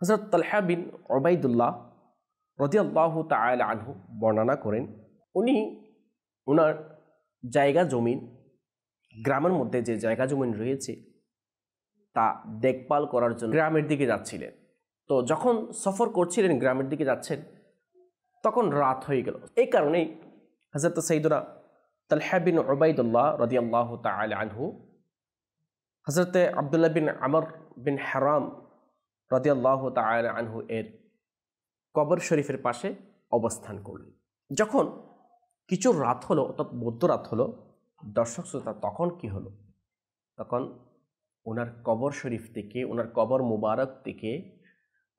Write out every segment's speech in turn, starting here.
হজরত তালহা বিন ওবায়দুল্লাহ রদিয়াল্লাহ তাল আনহু বর্ণনা করেন উনি ওনার জায়গা জমিন গ্রামের মধ্যে যে জায়গা জমিন রয়েছে তা দেখভাল করার জন্য গ্রামের দিকে যাচ্ছিলেন তো যখন সফর করছিলেন গ্রামের দিকে যাচ্ছেন তখন রাত হয়ে গেল এই কারণেই হজরত সঈদুরা তালহা বিন ওবায়দুল্লাহ রদিয়াল্লাহ তাল আনহু হজরত আবদুল্লাহ বিন আমর বিন হারাম রদিয়াল্লাহ তায়ালা আনহু এর কবর শরীফের পাশে অবস্থান করলেন যখন কিছু রাত হলো অর্থাৎ বৌদ্ধ রাত হলো দর্শক শ্রোতা তখন কি হলো তখন ওনার কবর শরীফ থেকে ওনার কবর মুবারক থেকে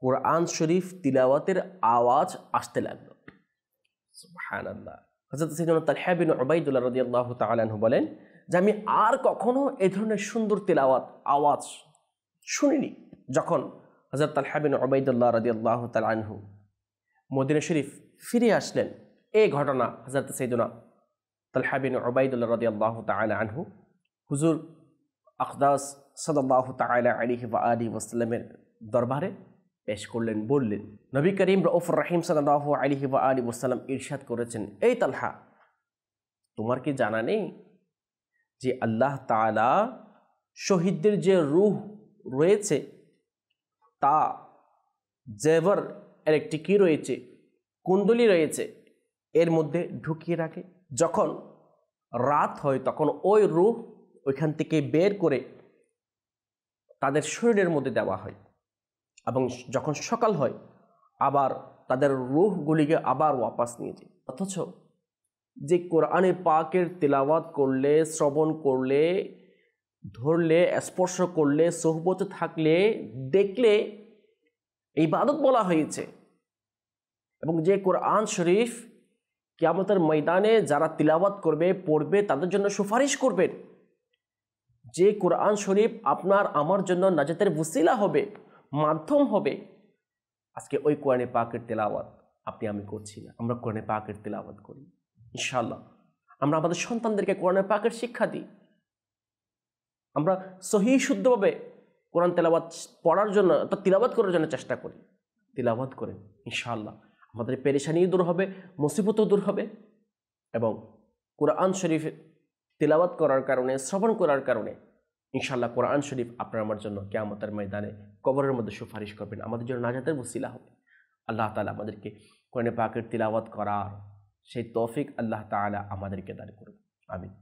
কোরআন শরীফ তিলাওয়াতের আওয়াজ আসতে লাগলো তার হ্যাবিন আল্লাহ বলেন যে আমি আর কখনো এ ধরনের সুন্দর তেলাওয়াত আওয়াজ শুনিনি যখন হজরত তালহাবিন ওবায়দুল্লাহ রদি আল্লাহ তালহু মদিনা শরীফ ফিরে আসলেন এই ঘটনা হজরত সৈদুনা তালহাবিন ওবায়দুল্লাহ রদি আল্লাহ আনহু হুজুর আখদাস সদাল্লাহ তালা আলিহি বা আলী ওসলামের দরবারে পেশ করলেন বললেন নবী করিম রফর রাহিম সাল্লাহ আলিহি বা আলী ওসালাম ইরশাদ করেছেন এই তালহা তোমার কি জানা নেই যে আল্লাহ তালা শহীদদের যে রুহ রয়েছে তা জেভার এর একটি কী রয়েছে কুন্দলি রয়েছে এর মধ্যে ঢুকিয়ে রাখে যখন রাত হয় তখন ওই রুহ ওইখান থেকে বের করে তাদের শরীরের মধ্যে দেওয়া হয় এবং যখন সকাল হয় আবার তাদের রুহগুলিকে আবার ওয়াপাস নিয়ে যায় অথচ যে কোরআনে পাকের তেলাওয়াত করলে শ্রবণ করলে ধরলে স্পর্শ করলে সোহবতে থাকলে দেখলে এই বাদত বলা হয়েছে এবং যে কোরআন শরীফ কেয়ামতের ময়দানে যারা তিলাবাত করবে পড়বে তাদের জন্য সুপারিশ করবেন যে কোরআন শরীফ আপনার আমার জন্য নাজাতের বুসিলা হবে মাধ্যম হবে আজকে ওই কোরআনে পাকের তেলাওয়াত আপনি আমি করছি না আমরা কোরআনে পাকের তেলাওয়াত করি ইনশাল্লাহ আমরা আমাদের সন্তানদেরকে কোরআনে পাকের শিক্ষা দিই আমরা সহি শুদ্ধভাবে কোরআন তেলাবাত পড়ার জন্য অর্থাৎ তিলাবাত করার জন্য চেষ্টা করি তিলাবাত করে ইনশাআল্লাহ আমাদের পেরেশানিও দূর হবে মুসিবতও দূর হবে এবং কোরআন শরীফ তিলাবাত করার কারণে শ্রবণ করার কারণে ইনশাআল্লাহ কোরআন শরীফ আপনার আমার জন্য কেয়ামতের ময়দানে কবরের মধ্যে সুপারিশ করবেন আমাদের জন্য নাজাতের বসিলা হবে আল্লাহ তালা আমাদেরকে কোরআনে পাকের তিলাওয়াত করার সেই তৌফিক আল্লাহ তালা আমাদেরকে দান করুন আমি